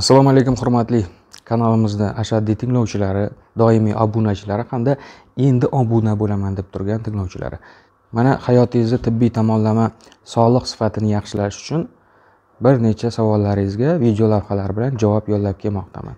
assalomu alaykum hurmatli kanalimizni ashaddiy tinglovchilari doimiy obunachilari hamda endi obuna bo'laman deb turgan tinglovchilari mana hayotingizni tibbiy tomonlama sog'liq sifatini yaxshilash uchun bir necha savollaringizga videolavhalar bilan javob yo'llab kelmoqdaman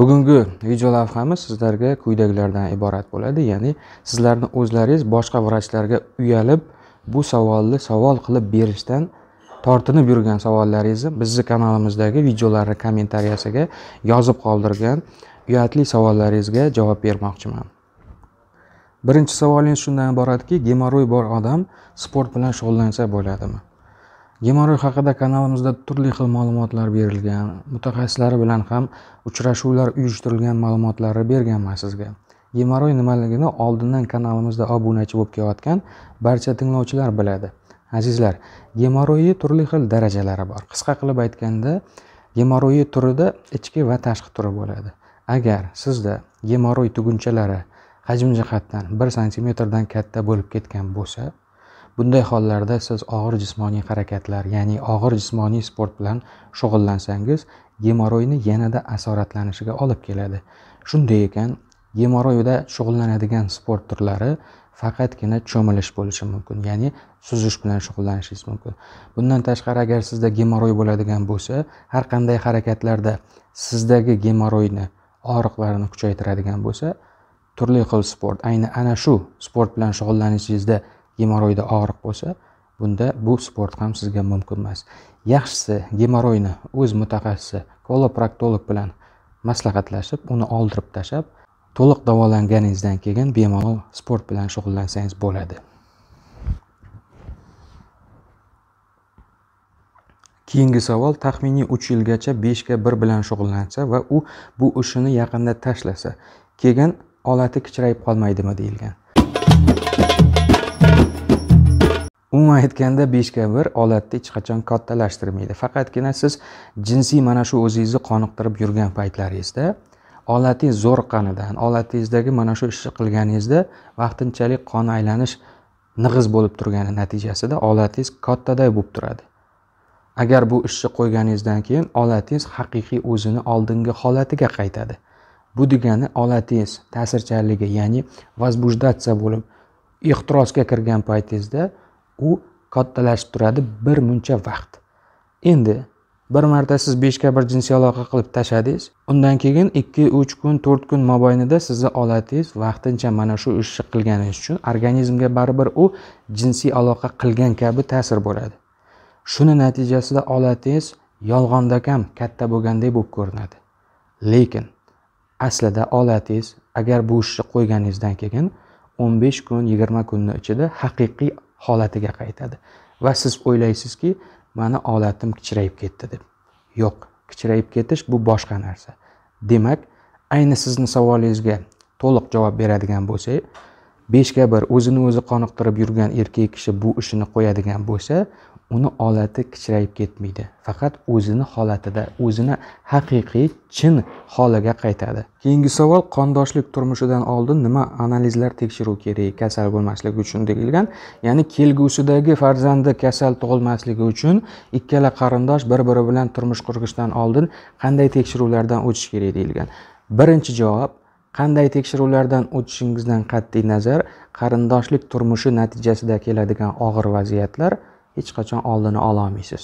bugungi videolavhamiz sizlarga quyidagilardan iborat bo'ladi ya'ni sizlarni o'zlaringiz boshqa vrachlarga uyalib bu savolni savol qilib berishdan tortinib yurgan savollaringizni bizni kanalimizdagi videolarni kommentariyasiga yozib qoldirgan uyatli savollaringizga javob bermoqchiman birinchi savolingiz shundan iboratki gemoroy bor odam sport bilan shug'ullansa bo'ladimi gemoroy haqida kanalimizda turli xil ma'lumotlar berilgan mutaxassislari bilan ham uchrashuvlar uyushtirilgan ma'lumotlarni berganman sizga gemoroy nimaligini oldindan kanalimizda obunachi bo'lib kelayotgan barcha tinglovchilar biladi azizlar gemoroyi turli xil darajalari bor qisqa qilib aytganda gemoroyi turida ichki va tashqi turi bo'ladi agar sizda gemoroy tugunchalari hajm jihatdan bir santimetrdan katta bo'lib ketgan bo'lsa bunday hollarda siz og'ir jismoniy harakatlar ya'ni og'ir jismoniy sport bilan shug'ullansangiz gemoroyni yanada asoratlanishiga olib keladi shunday ekan gemoroyda shug'ullanadigan sport turlari faqatgina cho'milish bo'lishi mumkin ya'ni suzish bilan shug'ullanishingiz mumkin bundan tashqari agar sizda gemoroy bo'ladigan bo'lsa har qanday harakatlarda sizdagi gemoroyni og'riqlarini kuchaytiradigan bo'lsa turli xil sport ayni ana shu sport bilan shug'ullanishingizda gemoroyda og'riq bo'lsa bunda bu sport ham sizga mumkin emas yaxshisi gemoroyni o'z mutaxassisi koloproktolog bilan maslahatlashib uni oldirib tashlab to'liq davolanganingizdan keyin bemalol sport bilan shug'ullansangiz bo'ladi keyingi savol taxminiy uch yilgacha beshga bir bilan shug'ullansa va u bu ishini yaqinda tashlasa keyin olati kichrayib qolmaydimi deyilgan umuman aytganda beshga bir odatni hech qachon kattalashtirmaydi faqatgina siz jinsiy mana shu o'zingizni qoniqtirib yurgan paytlaringizda olatingiz zo'riqqanidan olatingizdagi mana shu ishni qilganingizda vaqtinchalik qon aylanish nig'iz bo'lib turgani natijasida olatingiz kattaday bo'lib turadi agar bu ishni qo'yganingizdan keyin olatingiz haqiqiy o'zini oldingi holatiga qaytadi bu degani olatingiz ta'sirchanligi ya'ni возбуждаться bo'lib ehtirosga kirgan paytingizda u kattalashib turadi bir muncha vaqt endi bir marta siz beshga bir jinsiy aloqa qilib tashladingiz undan keyin ikki uch kun to'rt kun mobaynida sizni olatingiz vaqtincha mana shu ishni qilganingiz uchun organizmga baribir u jinsiy aloqa qilgan kabi ta'sir bo'ladi shuni natijasida olatingiz kam katta bo'lgandek bo'lib ko'rinadi lekin aslida olatingiz agar bu ishni qo'yganingizdan keyin o'n besh kun yigirma kunni ichida haqiqiy holatiga qaytadi va siz o'ylaysizki mani olatim kichrayib ketdi deb yo'q kichrayib ketish bu boshqa narsa demak ayni sizni savolingizga to'liq javob beradigan bo'lsak beshga bir o'zini o'zi qoniqtirib yurgan erkak kishi bu ishini qo'yadigan bo'lsa uni olati kichrayib ketmaydi faqat o'zini holatida o'zini haqiqiy chin holiga qaytadi keyingi savol qondoshlik turmushidan oldin nima analizlar tekshiruv kerak kasal bo'lmasligi uchun deyilgan ya'ni kelgusidagi farzandi kasal tug'ilmasligi uchun ikkala qarindosh bir biri bilan turmush qurishdan oldin qanday tekshiruvlardan o'tish kerak deyilgan birinchi javob qanday tekshiruvlardan o'tishingizdan qat'iy nazar qarindoshlik turmushi natijasida keladigan og'ir vaziyatlar hech qachon oldini ololmaysiz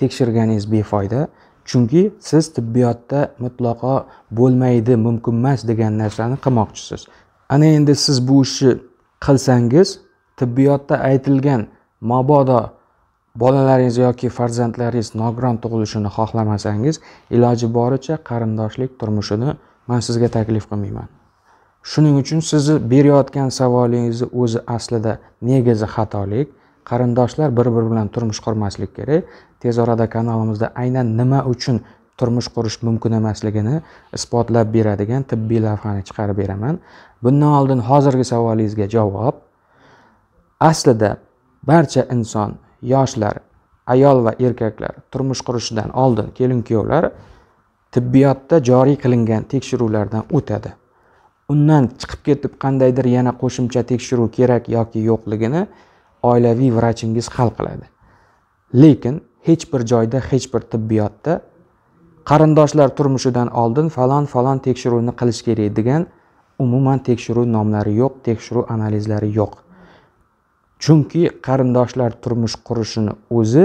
tekshirganingiz befoyda chunki siz tibbiyotda mutlaqo bo'lmaydi mumkin emas degan narsani qilmoqchisiz ana endi siz bu ishni qilsangiz tibbiyotda aytilgan mabodo bolalaringiz yoki farzandlaringiz nogiron tug'ilishini xohlamasangiz iloji boricha qarindoshlik turmushini man sizga taklif qilmayman shuning uchun sizni berayotgan savolingizni o'zi aslida negizi xatolik qarindoshlar bir biri bilan turmush qurmaslik kerak tez orada kanalimizda aynan nima uchun turmush qurish mumkin emasligini isbotlab beradigan tibbiy lavhani chiqarib beraman bundan oldin hozirgi savolingizga javob aslida barcha inson yoshlar ayol va erkaklar turmush qurishidan oldin kelin kuyovlar tibbiyotda joriy qilingan tekshiruvlardan o'tadi undan chiqib ketib qandaydir yana qo'shimcha tekshiruv kerak yoki yo'qligini oilaviy vrachingiz hal qiladi lekin hech bir joyda hech bir tibbiyotda qarindoshlar turmushidan oldin falon falon tekshiruvni qilish kerak degan umuman tekshiruv nomlari yo'q tekshiruv analizlari yo'q chunki qarindoshlar turmush qurishini o'zi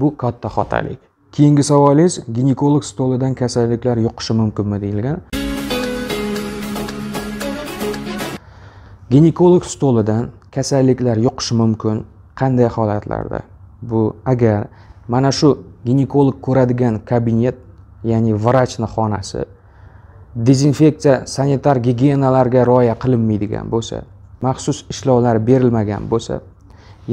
bu katta xotalik keyingi savolingiz ginekolog stolidan kasalliklar yuqishi mumkinmi deyilgan ginekolog stolidan kasalliklar yuqishi mumkin qanday holatlarda bu agar mana shu ginekolog ko'radigan kabinet ya'ni vrachni xonasi dezinfeksiya sanitar gigiyenalarga rioya qilinmaydigan bo'lsa maxsus ishlovlar berilmagan bo'lsa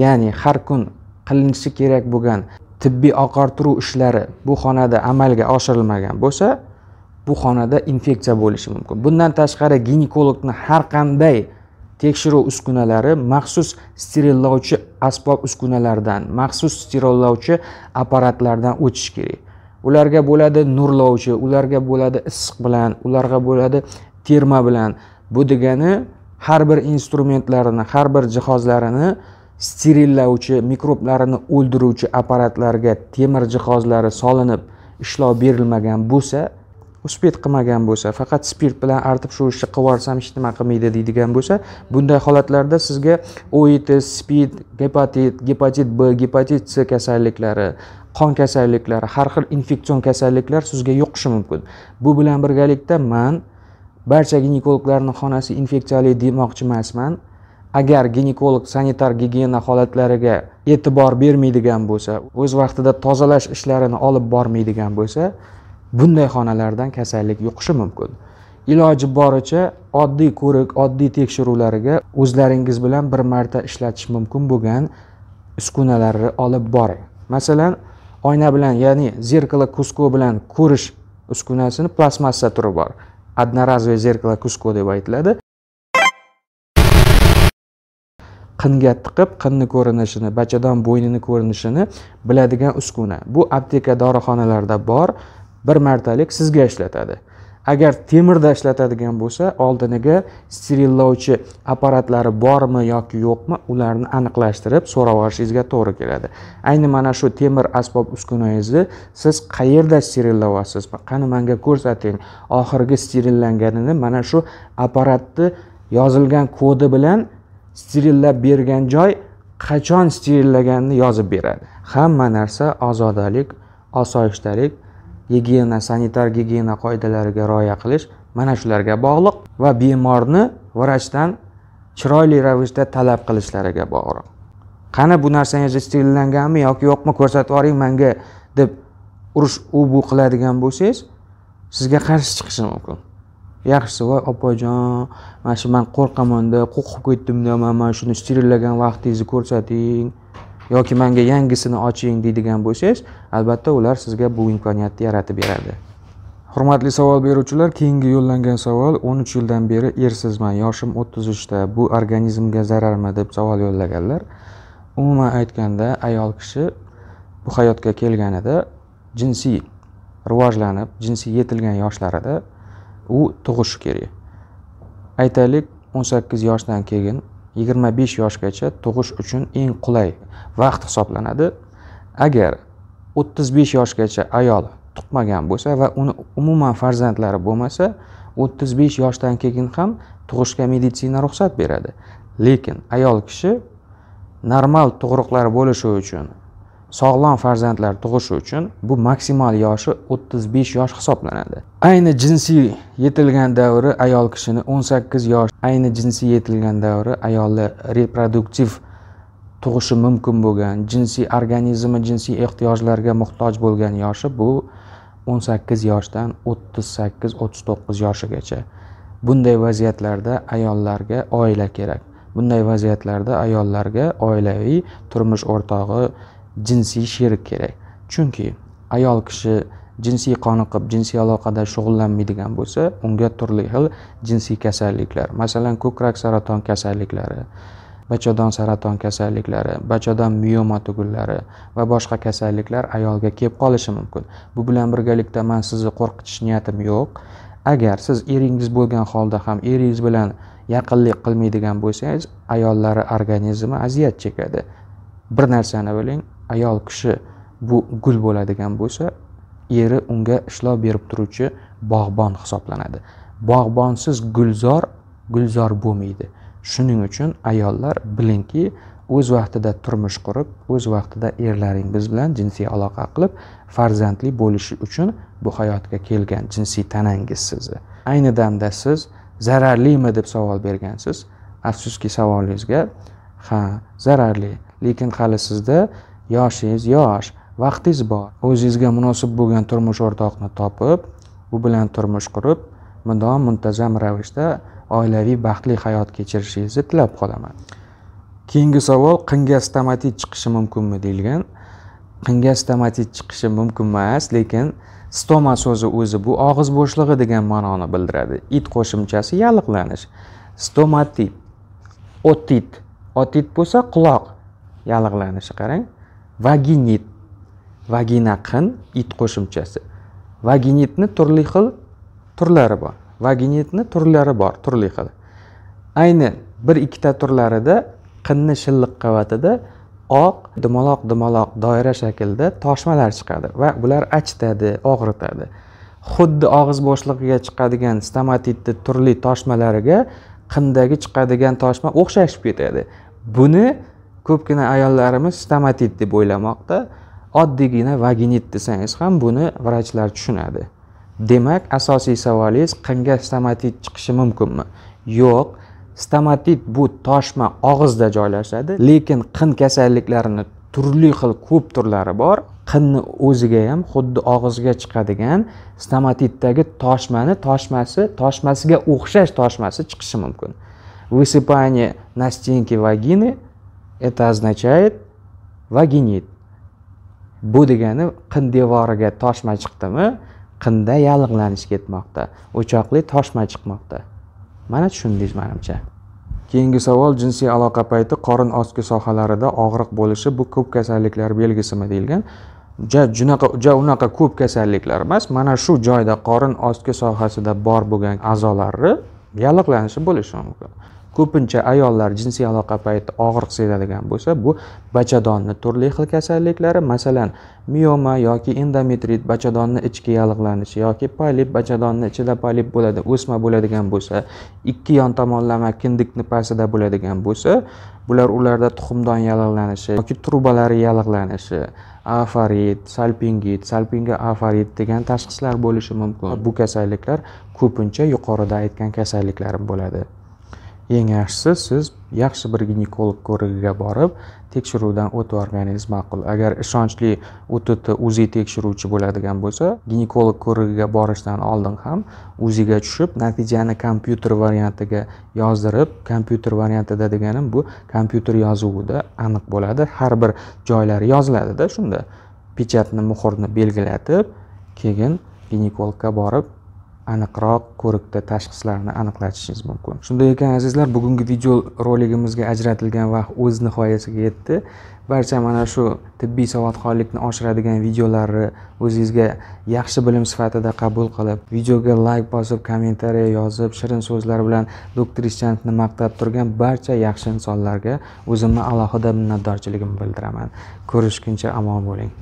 ya'ni har kun qilinishi kerak bo'lgan tibbiy oqartiruv ishlari bu xonada amalga oshirilmagan bo'lsa bu xonada infeksiya bo'lishi mumkin bundan tashqari ginekologni har qanday tekshiruv uskunalari maxsus sterillovchi asbob uskunalardan maxsus sterillovchi apparatlardan o'tishi kerak ularga bo'ladi nurlovchi ularga bo'ladi issiq bilan ularga bo'ladi terma bilan bu degani har bir instrumentlarini har bir jihozlarini sterillovchi mikroblarni o'ldiruvchi apparatlarga temir jihozlari solinib ishlov berilmagan bo'lsa uspet qilmagan bo'lsa faqat spirt bilan artib shu ishni qilib yuborsam hech nima qilmaydi deydigan bo'lsa bunday holatlarda sizga oit spid gepatit gepatit b gepatit c kasalliklari qon kasalliklari har xil infeksion kasalliklar sizga yuqishi mumkin bu bilan birgalikda man barcha ginekologlarni xonasi infeksiyali demoqchi emasman agar ginekolog sanitar gigiyena holatlariga e'tibor bermaydigan bo'lsa o'z vaqtida tozalash ishlarini olib bormaydigan bo'lsa bunday xonalardan kasallik yuqishi mumkin iloji boricha oddiy ko'rik oddiy tekshiruvlariga o'zlaringiz bilan bir marta ishlatish mumkin bo'lgan uskunalarni olib boring masalan oyna bilan ya'ni zerkalo kusko bilan ko'rish uskunasini plastmassa turi bor одноразовый зеркало куско deb aytiladi qinga tiqib qinni ko'rinishini bachadon bo'ynini ko'rinishini biladigan uskuna bu apteka dorixonalarda bor bir martalik sizga ishlatadi agar temirda ishlatadigan bo'lsa oldiniga sterillovchi apparatlari bormi yoki yo'qmi ularni aniqlashtirib so'rab olishingizga to'g'ri keladi ayni mana shu temir asbob uskunangizni siz qayerda sterillayapsiz qani manga ko'rsating oxirgi sterillanganini mana shu apparatni yozilgan kodi bilan sterillab bergan joy qachon sterillaganini yozib beradi hamma narsa ozodalik osoyishtalik gigiyena sanitar gigiyena qoidalariga rioya qilish mana shularga bog'liq va bemorni vrachdan chiroyli ravishda talab qilishlariga bog'liq qani bu narsangiz sterillanganmi yoki yo'qmi ko'rsatib yuboring manga deb urush u bu qiladigan bo'lsangiz sizga qarshi chiqishi mumkin yaxshisi voy opajon mana shu man qo'rqamanda qo'rqib ketdimda man mana shuni sterillagan vaqtingizni ko'rsating yoki manga yangisini oching deydigan bo'lsangiz albatta ular sizga bu imkoniyatni yaratib beradi hurmatli savol beruvchilar keyingi yo'llangan savol o'n uch yildan beri ersizman yoshim o'ttiz uchda bu organizmga zararmi deb savol yo'llaganlar umuman aytganda ayol kishi bu hayotga kelganida jinsiy rivojlanib jinsiy yetilgan yoshlarida u tug'ishi kerak aytaylik o'n sakkiz yoshdan keyin yigirma besh yoshgacha tug'ish uchun eng qulay vaqt hisoblanadi agar o'ttiz besh yoshgacha ayol tuqmagan bo'lsa va uni umuman farzandlari bo'lmasa o'ttiz besh yoshdan keyin ham tug'ishga meditsina ruxsat beradi lekin ayol kishi normal tug'ruqlar bo'lishi uchun sog'lom farzandlar tug'ishi uchun bu maksimal yoshi 35 yosh hisoblanadi ayni jinsiy yetilgan davri ayol kishini 18 yosh ayni jinsiy yetilgan davri ayolni reproduktiv tug'ishi mumkin bo'lgan jinsiy organizmi jinsiy ehtiyojlarga muhtoj bo'lgan yoshi bu 18 yoshdan 38-39 yoshigacha bunday vaziyatlarda ayollarga oila kerak bunday vaziyatlarda ayollarga oilaviy turmush o'rtog'i jinsiy sherik kerak chunki ayol kishi jinsiy qoniqib jinsiy aloqada shug'ullanmaydigan bo'lsa unga turli xil jinsiy kasalliklar masalan ko'krak saraton kasalliklari bachadon saraton kasalliklari bachadon miyoma tugunlari va boshqa kasalliklar ayolga kelib qolishi mumkin bu bilan birgalikda man sizni qo'rqitish niyatim yo'q agar siz eringiz bo'lgan holda ham eringiz bilan yaqinlik qilmaydigan bo'lsangiz ayollari organizmi aziyat chekadi bir narsani biling ayol kishi bu gul bo'ladigan bo'lsa eri unga ishlov berib turuvchi bog'bon hisoblanadi bog'bonsiz gulzor gulzor bo'lmaydi shuning uchun ayollar bilingki o'z vaqtida turmush qurib o'z vaqtida erlaringiz bilan jinsiy aloqa qilib farzandli bo'lishi uchun bu hayotga kelgan jinsiy tanangiz sizni ayni damda siz zararlimi deb savol bergansiz afsuski savolingizga ha zararli lekin hali sizda yoshingiz yosh vaqtingiz bor o'zingizga munosib bo'lgan turmush o'rtoqni topib u bilan turmush qurib mudom muntazam ravishda oilaviy baxtli hayot kechirishingizni tilab qolaman keyingi savol qinga stomatit chiqishi mumkinmi deyilgan qinga stomatit chiqishi mumkin emas lekin stoma so'zi o'zi bu og'iz bo'shlig'i degan ma'noni bildiradi it qo'shimchasi yalliqlanish stomatit otit otit bo'lsa quloq yallig'lanishi qarang vaginit vagina qin it qo'shimchasi vaginitni turli xil turlari bor vaginitni turlari bor turli xil ayni bir ikkita turlarida qinni shilliq qavatida oq dumaloq dumaloq doira shaklida toshmalar chiqadi va ular achitadi og'ritadi xuddi og'iz bo'shlig'iga chiqadigan stomatitni turli toshmalariga qindagi chiqadigan toshma o'xshashib ketadi buni ko'pgina ayollarimiz stomatit deb o'ylamoqda oddiygina vaginit desangiz ham buni vrachlar tushunadi demak asosiy savolingiz qinga stomatit chiqishi mumkinmi yo'q stomatit bu toshma og'izda joylashadi lekin qin kasalliklarini turli xil ko'p turlari bor qinni o'ziga ham xuddi og'izga chiqadigan stomatitdagi toshmani toshmasi toshmasiga o'xshash toshmasi chiqishi mumkin высыпание на стенке вагины это означает вагинит bu degani qin devoriga toshma chiqdimi qinda yallig'lanish ketmoqda o'choqli toshma chiqmoqda mana tushundingiz manimcha keyingi savol jinsiy aloqa payti qorin ostki sohalarida og'riq bo'lishi bu ko'p kasalliklar belgisimi deyilgan ja junaqa ja unaqa ko'p kasalliklar emas mana shu joyda qorin ostki sohasida bor bo'lgan a'zolarni yallig'lanishi bo'lishi mumkin ko'pincha ayollar jinsiy aloqa payti og'riq sezadigan bo'lsa bu bachadonni turli xil kasalliklari masalan mioma yoki endometrit bachadonni ichki yallig'lanishi yoki polip bachadonni ichida polip bo'ladi o'sma bo'ladigan bo'lsa ikki yon tomonlama kindikni pastida bo'ladigan bo'lsa bular ularda tuxumdon yallig'lanishi yoki trubalari yallig'lanishi afarit salpingit salpinga afarit degan tashxislar bo'lishi mumkin bu kasalliklar ko'pincha yuqorida aytgan kasalliklarim bo'ladi eng yaxshisi siz yaxshi bir ginekolog ko'rigiga borib tekshiruvdan o'tib yuborganingiz ma'qul agar ishonchli utt uzi tekshiruvchi bo'ladigan bo'lsa ginekolog ko'rigiga borishdan oldin ham uziga tushib natijani kompyuter variantiga yozdirib kompyuter variantida deganim bu kompyuter yozuvida aniq bo'ladi har bir joylari yoziladida shunda pechatni muhrni belgilatib keyin ginekologga borib aniqroq ko'rikda tashxislarni aniqlatishingiz mumkin shunday ekan azizlar bugungi video roligimizga ajratilgan vaqt o'z nihoyasiga yetdi barcha mana shu tibbiy savodxonlikni oshiradigan videolarni o'zingizga yaxshi bilim sifatida qabul qilib videoga layk bosib kommentariya yozib shirin so'zlar bilan doktrischantni maqtab turgan barcha yaxshi insonlarga o'zimni alohida minnatdorchiligimni bildiraman ko'rishguncha omon bo'ling